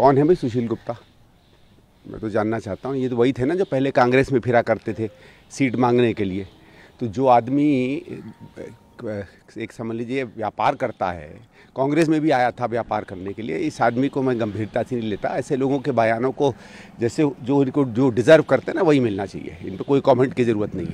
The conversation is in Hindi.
कौन है भाई सुशील गुप्ता मैं तो जानना चाहता हूँ ये तो वही थे ना जो पहले कांग्रेस में फिरा करते थे सीट मांगने के लिए तो जो आदमी एक समझ लीजिए व्यापार करता है कांग्रेस में भी आया था व्यापार करने के लिए इस आदमी को मैं गंभीरता से नहीं लेता ऐसे लोगों के बयानों को जैसे जो इनको जो डिज़र्व करते हैं ना वही मिलना चाहिए इन पर कोई कमेंट की ज़रूरत नहीं